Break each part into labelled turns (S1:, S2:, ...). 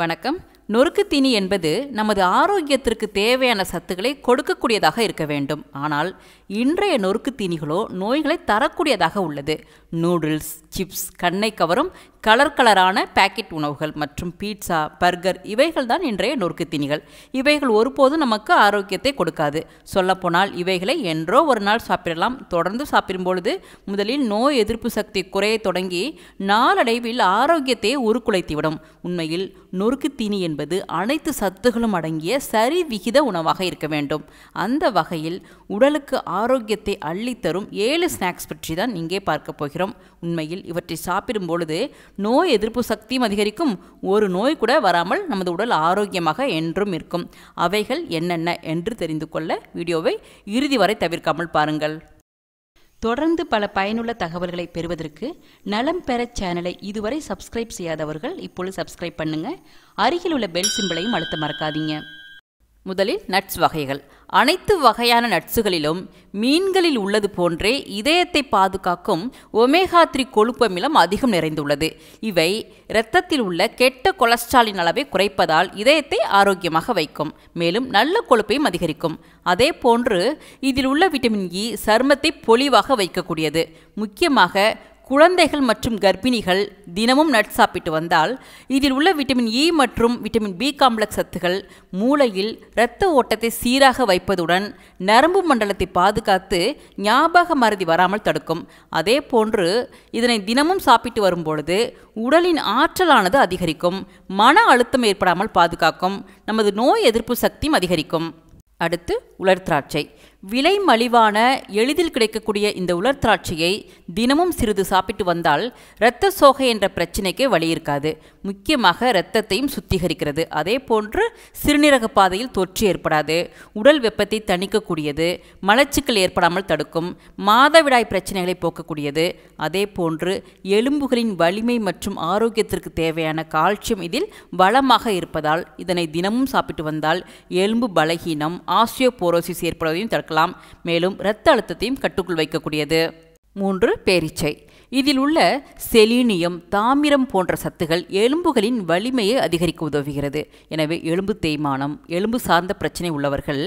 S1: வணக்கம் நொறுக்கு தீனி என்பது நமது ஆரோக்கியத்திற்கு தேவையான சத்துக்களை கொடுக்கக்கூடியதாக இருக்க வேண்டும் ஆனால் இன்றைய நொறுக்கு தீனிகளோ நோய்களை தரக்கூடியதாக உள்ளது நூடுல்ஸ் சிப்ஸ் கண்ணை கவரும் கலர் கலரான பேக்கெட் உணவுகள் மற்றும் பீட்சா பர்கர் இவைகள் தான் இன்றைய நொறுக்கு தீனிகள் இவைகள் ஒருபோதும் நமக்கு ஆரோக்கியத்தை கொடுக்காது சொல்லப்போனால் இவைகளை என்றோ ஒரு நாள் சாப்பிடலாம் தொடர்ந்து சாப்பிடும்பொழுது முதலில் நோய் எதிர்ப்பு சக்தி குறைய தொடங்கி நாளடைவில் ஆரோக்கியத்தை உருக்குலைத்துவிடும் உண்மையில் நொறுக்கு தீனி என்பது அனைத்து சத்துகளும் அடங்கிய சரி விகித உணவாக இருக்க வேண்டும் அந்த வகையில் உடலுக்கு ஆரோக்கியத்தை அள்ளித்தரும் ஏழு ஸ்நாக்ஸ் பற்றி தான் இங்கே பார்க்க போகிறோம் உண்மையில் இவற்றை சாப்பிடும் பொழுது நோய் எதிர்ப்பு சக்தியும் அதிகரிக்கும் ஒரு நோய் கூட வராமல் நமது உடல் ஆரோக்கியமாக என்றும் இருக்கும் அவைகள் என்னென்ன என்று தெரிந்து கொள்ள வீடியோவை இறுதி வரை தவிர்க்காமல் பாருங்கள் தொடர்ந்து பல பயனுள்ள தகவல்களை பெறுவதற்கு நலம் பெற சேனலை இதுவரை சப்ஸ்கிரைப் செய்யாதவர்கள் இப்பொழுது சப்ஸ்கிரைப் பண்ணுங்க அருகில் உள்ள பெல் சிம்பிளையும் அழுத்த மறக்காதீங்க முதலில் நட்ஸ் வகைகள் அனைத்து வகையான நட்ஸுகளிலும் மீன்களில் உள்ளது போன்றே இதயத்தை பாதுகாக்கும் ஒமேகா த்ரீ கொழுப்பமிலம் அதிகம் நிறைந்துள்ளது இவை இரத்தத்தில் உள்ள கெட்ட கொலஸ்ட்ராலின் அளவை குறைப்பதால் இதயத்தை ஆரோக்கியமாக வைக்கும் மேலும் நல்ல கொழுப்பையும் அதிகரிக்கும் அதே போன்று இதில் உள்ள விட்டமின் இ சர்மத்தை பொலிவாக வைக்கக்கூடியது முக்கியமாக குழந்தைகள் மற்றும் கர்ப்பிணிகள் தினமும் நட் சாப்பிட்டு வந்தால் இதில் உள்ள விட்டமின் இ e மற்றும் விட்டமின் பி காம்ப்ளெக்ஸ் சத்துகள் மூளையில் இரத்த ஓட்டத்தை சீராக வைப்பதுடன் நரம்பு மண்டலத்தை பாதுகாத்து ஞாபக மறதி வராமல் தடுக்கும் அதே போன்று இதனை தினமும் சாப்பிட்டு வரும்பொழுது உடலின் ஆற்றலானது அதிகரிக்கும் மன அழுத்தம் ஏற்படாமல் பாதுகாக்கும் நமது நோய் எதிர்ப்பு சக்தியும் அதிகரிக்கும் அடுத்து உலர் திராட்சை விலை மலிவான எளிதில் கிடைக்கக்கூடிய இந்த உலர் தினமும் சிறிது சாப்பிட்டு வந்தால் இரத்த சோகை என்ற பிரச்சினைக்கே வழி இருக்காது முக்கியமாக இரத்தத்தையும் சுத்திகரிக்கிறது அதே போன்று சிறுநீரக பாதையில் தொற்று ஏற்படாது உடல் வெப்பத்தை தணிக்கக்கூடியது மலச்சிக்கல் ஏற்படாமல் தடுக்கும் மாதவிடாய் பிரச்சனைகளை போக்கக்கூடியது அதே போன்று எலும்புகளின் வலிமை மற்றும் ஆரோக்கியத்திற்கு தேவையான கால்சியம் இதில் வளமாக இருப்பதால் இதனை தினமும் சாப்பிட்டு வந்தால் எலும்பு பலகீனம் ஆசியோபோரோசிஸ் ஏற்படுவதையும் தடுக்கலாம் பார்க்கலாம் மேலும் இரத்த அழுத்தத்தையும் கட்டுக்குள் வைக்கக்கூடியது மூன்று பேரிச்சை இதில் உள்ள செலீனியம் தாமிரம் போன்ற சத்துகள் எலும்புகளின் வலிமையை அதிகரிக்க உதவுகிறது எனவே எலும்பு தேய்மானம் எலும்பு சார்ந்த பிரச்சனை உள்ளவர்கள்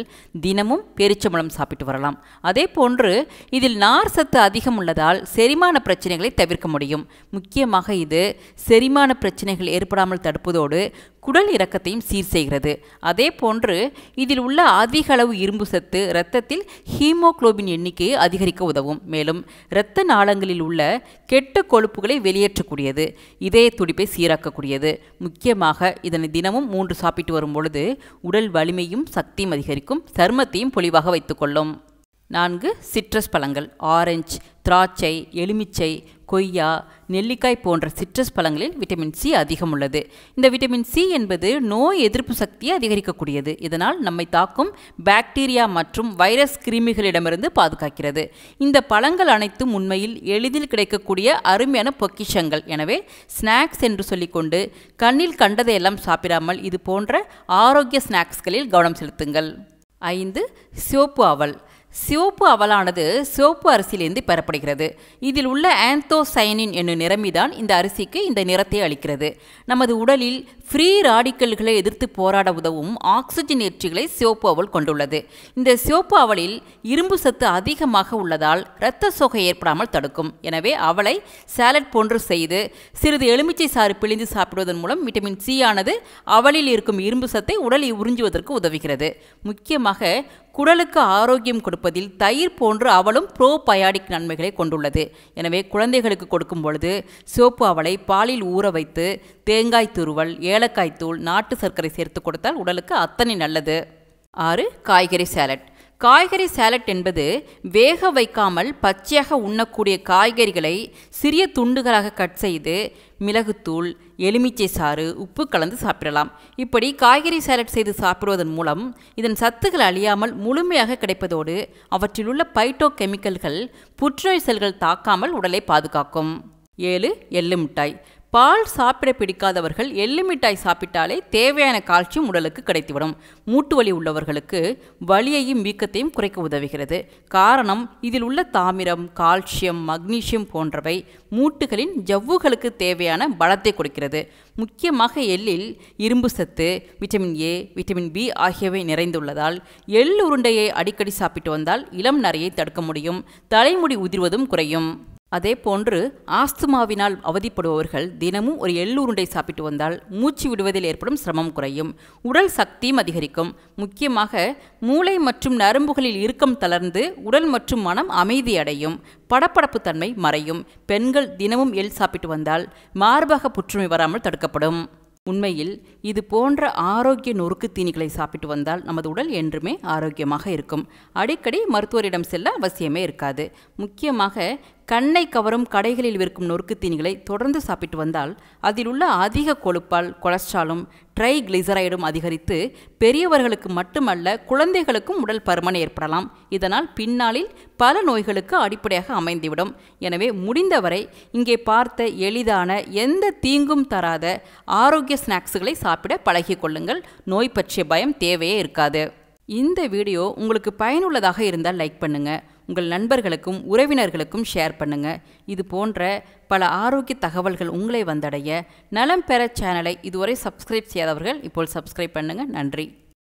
S1: தினமும் பேரிச்சம்பழம் சாப்பிட்டு வரலாம் அதே போன்று இதில் நார் சத்து அதிகம் உள்ளதால் செரிமான பிரச்சனைகளை தவிர்க்க முடியும் முக்கியமாக இது செரிமான பிரச்சனைகள் ஏற்படாமல் தடுப்பதோடு குடல் இறக்கத்தையும் சீர் செய்கிறது அதே போன்று இதில் உள்ள அதிக அளவு இரும்பு சத்து இரத்தத்தில் ஹீமோக்ளோபின் எண்ணிக்கையை அதிகரிக்க உதவும் மேலும் இரத்த நாளங்களில் உள்ள கெட்ட கொழுப்புகளை வெளியேற்றக்கூடியது இதய துடிப்பை சீராக்கக்கூடியது முக்கியமாக இதனை தினமும் மூன்று சாப்பிட்டு வரும் பொழுது உடல் வலிமையும் சக்தியும் அதிகரிக்கும் சருமத்தையும் பொலிவாக வைத்துக்கொள்ளும் நான்கு சிட்ரஸ் பழங்கள் ஆரஞ்சு திராட்சை எலுமிச்சை கொய்யா நெல்லிக்காய் போன்ற சிட்ரஸ் பழங்களில் விட்டமின் சி அதிகம் உள்ளது இந்த விட்டமின் சி என்பது நோய் எதிர்ப்பு சக்தியை அதிகரிக்கக்கூடியது இதனால் நம்மை தாக்கும் பாக்டீரியா மற்றும் வைரஸ் கிருமிகளிடமிருந்து பாதுகாக்கிறது இந்த பழங்கள் அனைத்தும் உண்மையில் எளிதில் கிடைக்கக்கூடிய அருமையான பொக்கிஷங்கள் எனவே ஸ்நாக்ஸ் என்று சொல்லிக்கொண்டு கண்ணில் கண்டதையெல்லாம் சாப்பிடாமல் இது போன்ற ஆரோக்கிய ஸ்நாக்ஸ்களில் கவனம் செலுத்துங்கள் ஐந்து சிவப்பு அவல் சிவப்பு அவலானது சிவப்பு அரிசியிலிருந்து பெறப்படுகிறது இதில் உள்ள ஆந்தோசயனின் என்னும் நிறமிதான் இந்த அரிசிக்கு இந்த நிறத்தை அளிக்கிறது நமது உடலில் ஃப்ரீ ராடிக்கல்களை எதிர்த்து போராட உதவும் ஆக்சிஜன் ஏற்றிகளை சிவப்பு அவல் கொண்டுள்ளது இந்த சிவப்பு அவலில் இரும்பு சத்து அதிகமாக உள்ளதால் இரத்த சோகை ஏற்படாமல் தடுக்கும் எனவே அவளை சாலட் போன்று செய்து சிறிது எலுமிச்சை சாறு பிழிந்து சாப்பிடுவதன் மூலம் விட்டமின் சி ஆனது அவளில் இருக்கும் இரும்பு சத்தை உடலை உறிஞ்சுவதற்கு உதவுகிறது முக்கியமாக குடலுக்கு ஆரோக்கியம் கொடுப்பதில் தயிர் போன்று அவளும் ப்ரோபயாடிக் நன்மைகளை கொண்டுள்ளது எனவே குழந்தைகளுக்கு கொடுக்கும் பொழுது சிவப்பு அவளை பாலில் ஊற வைத்து தேங்காய் துருவல் ஏலக்காய் தூள் நாட்டு சர்க்கரை சேர்த்து கொடுத்தால் உடலுக்கு அத்தனை நல்லது ஆறு காய்கறி சேலட் காய்கறி சேலட் என்பது வேக வைக்காமல் பச்சையாக உண்ணக்கூடிய காய்கறிகளை சிறிய துண்டுகளாக கட் செய்து மிளகுத்தூள் எலுமிச்சை சாறு உப்பு கலந்து சாப்பிடலாம் இப்படி காய்கறி சேலட் செய்து சாப்பிடுவதன் மூலம் இதன் சத்துக்கள் அழியாமல் முழுமையாக கிடைப்பதோடு அவற்றிலுள்ள பைட்டோ கெமிக்கல்கள் புற்றுநோய் செல்கள் தாக்காமல் உடலை பாதுகாக்கும் ஏழு எள்ளு மிட்டாய் பால் சாப்பிட பிடிக்காதவர்கள் எள்ளு மிட்டாய் சாப்பிட்டாலே தேவையான கால்சியம் உடலுக்கு கிடைத்துவிடும் மூட்டு வலி உள்ளவர்களுக்கு வலியையும் வீக்கத்தையும் குறைக்க உதவுகிறது காரணம் இதில் உள்ள தாமிரம் கால்சியம் மக்னீசியம் போன்றவை மூட்டுகளின் ஜவ்வுகளுக்கு தேவையான பலத்தை கொடுக்கிறது முக்கியமாக எள்ளில் இரும்பு சத்து விட்டமின் ஏ விட்டமின் பி ஆகியவை நிறைந்துள்ளதால் எள் உருண்டையை அடிக்கடி சாப்பிட்டு வந்தால் இளம் நரையை தடுக்க முடியும் தலைமுடி உதிர்வதும் குறையும் அதே போன்று ஆஸ்துமாவினால் அவதிப்படுபவர்கள் தினமும் ஒரு எள்ளுருண்டை சாப்பிட்டு வந்தால் மூச்சு விடுவதில் ஏற்படும் சிரமம் குறையும் உடல் சக்தியும் அதிகரிக்கும் முக்கியமாக மூளை மற்றும் நரம்புகளில் இறுக்கம் தளர்ந்து உடல் மற்றும் மனம் அமைதி அடையும் படப்படப்பு தன்மை மறையும் பெண்கள் தினமும் எள் சாப்பிட்டு வந்தால் மார்பக புற்றுமை வராமல் தடுக்கப்படும் உண்மையில் இது போன்ற ஆரோக்கிய நொறுக்கு தீனிகளை சாப்பிட்டு வந்தால் நமது உடல் என்றுமே ஆரோக்கியமாக இருக்கும் அடிக்கடி மருத்துவரிடம் செல்ல அவசியமே இருக்காது முக்கியமாக கண்ணை கவரும் கடைகளில் விற்கும் நொறுக்கு தீனிகளை தொடர்ந்து சாப்பிட்டு வந்தால் அதில் உள்ள அதிக கொழுப்பால் கொலஸ்ட்ராலும் ட்ரை அதிகரித்து பெரியவர்களுக்கு மட்டுமல்ல குழந்தைகளுக்கும் உடல் பருமன் ஏற்படலாம் இதனால் பின்னாளில் பல நோய்களுக்கு அடிப்படையாக அமைந்துவிடும் எனவே முடிந்தவரை இங்கே பார்த்த எளிதான எந்த தீங்கும் தராத ஆரோக்கிய ஸ்நாக்ஸுகளை சாப்பிட பழகிக்கொள்ளுங்கள் நோய் பற்றிய பயம் தேவையே இருக்காது இந்த வீடியோ உங்களுக்கு பயனுள்ளதாக இருந்தால் லைக் பண்ணுங்கள் உங்கள் நண்பர்களுக்கும் உறவினர்களுக்கும் ஷேர் பண்ணுங்கள் இது போன்ற பல ஆரோக்கிய தகவல்கள் உங்களை வந்தடைய நலம் பெற சேனலை இதுவரை சப்ஸ்கிரைப் செய்யாதவர்கள் இப்போ சப்ஸ்கிரைப் பண்ணுங்கள் நன்றி